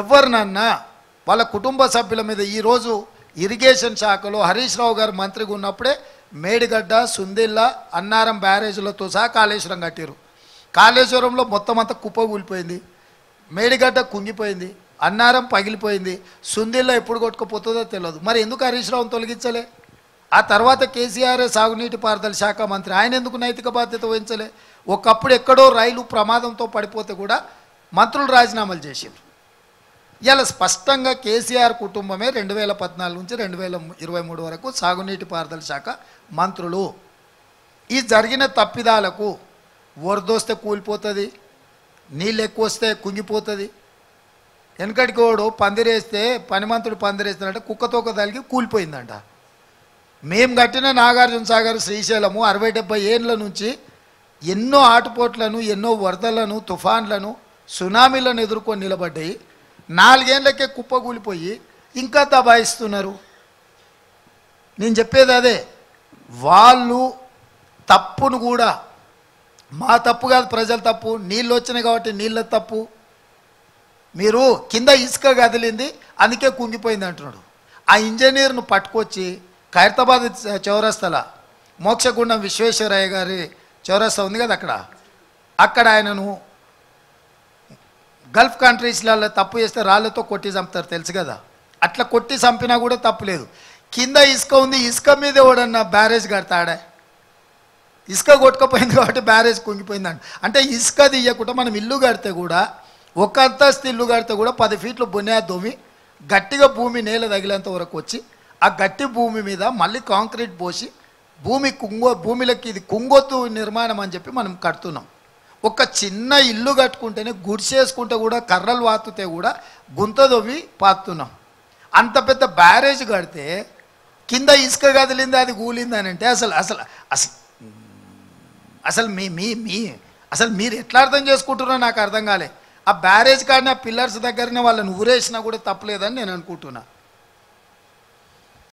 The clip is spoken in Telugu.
ఎవరినన్నా వాళ్ళ కుటుంబ సభ్యుల మీద ఈరోజు ఇరిగేషన్ శాఖలో హరీష్ రావు గారు మంత్రిగా ఉన్నప్పుడే మేడిగడ్డ సుందిల్ల అన్నారం బ్యారేజ్లతో సహా కాళేశ్వరం కట్టారు కాళేశ్వరంలో మొత్తం అంతా కుప్ప కూలిపోయింది మేడిగడ్డ కుంగిపోయింది అన్నారం పగిలిపోయింది సుందిల్ల ఎప్పుడు కొట్టుకుపోతుందో తెలియదు మరి ఎందుకు హరీష్ రావును తొలగించలే ఆ తర్వాత కేసీఆర్ సాగునీటి పారుదల శాఖ మంత్రి ఆయన ఎందుకు నైతిక బాధ్యత వహించలే ఒకప్పుడు ఎక్కడో రైలు ప్రమాదంతో పడిపోతే కూడా మంత్రులు రాజీనామాలు చేసిండ్రు ఇలా స్పష్టంగా కేసీఆర్ కుటుంబమే రెండు వేల పద్నాలుగు నుంచి రెండు వేల ఇరవై మూడు వరకు సాగునీటి పారుదల శాఖ మంత్రులు ఈ జరిగిన తప్పిదాలకు వరదొస్తే కూలిపోతుంది నీళ్ళు ఎక్కువ వస్తే కుంగిపోతుంది వెనకటికి వాడు పందిరేస్తే పనిమంతుడు పందిరేస్తాడంటే కుక్కతోక తలిగి కూలిపోయిందంట మేము కట్టిన నాగార్జున సాగర్ శ్రీశైలము అరవై డెబ్బై ఏళ్ళ నుంచి ఎన్నో ఆటుపోట్లను ఎన్నో వరదలను తుఫాన్లను సునామీలను ఎదుర్కొని నిలబడ్డాయి నాలుగేళ్లకే కుప్పగూలిపోయి ఇంకా దబాయిస్తున్నారు నేను చెప్పేది అదే వాళ్ళు తప్పును కూడా మా తప్పు కాదు ప్రజల తప్పు నీళ్ళు వచ్చినాయి కాబట్టి నీళ్ళ తప్పు మీరు కింద ఇసుక కదిలింది అందుకే కుంగిపోయింది అంటున్నాడు ఆ ఇంజనీర్ను పట్టుకొచ్చి ఖైరతాబాద్ చౌరస్తల మోక్షగుండం విశ్వేశ్వరయ్య గారి చౌరస్తా ఉంది కదా అక్కడ అక్కడ ఆయనను గల్ఫ్ కంట్రీస్లలో తప్పు చేస్తే రాళ్ళతో కొట్టి చంపుతారు తెలుసు కదా అట్లా కొట్టి చంపినా కూడా తప్పు లేదు కింద ఇసుక ఉంది ఇసుక మీద ఎవడన్నా బ్యారేజ్ కడతాడే ఇసుక కొట్టుకపోయింది కాబట్టి బ్యారేజ్ కుంగిపోయిందండి అంటే ఇసుక తీయకుండా మనం ఇల్లు కడితే కూడా ఒక అంతస్తు ఇల్లు కడితే కూడా పది ఫీట్లు బునియా దోమి గట్టిగా భూమి నేల తగిలేంత వరకు వచ్చి ఆ గట్టి భూమి మీద మళ్ళీ కాంక్రీట్ పోసి భూమి కుంగో భూమిలోకి ఇది కుంగొత్తు నిర్మాణం అని చెప్పి మనం కడుతున్నాం ఒక చిన్న ఇల్లు కట్టుకుంటేనే గుడిసేసుకుంటే కూడా కర్రలు వాతుతే కూడా గుంత దొవ్వి పాతున్నాం అంత పెద్ద బ్యారేజ్ కడితే కింద ఇసుక కదిలింది అది అని అంటే అసలు అసలు అసలు అసలు మీ మీ మీ అసలు మీరు ఎట్లా అర్థం చేసుకుంటున్నారో నాకు అర్థం కాలే ఆ బ్యారేజ్ కాడిన పిల్లర్స్ దగ్గరనే వాళ్ళని ఊరేసినా కూడా తప్పలేదని నేను అనుకుంటున్నాను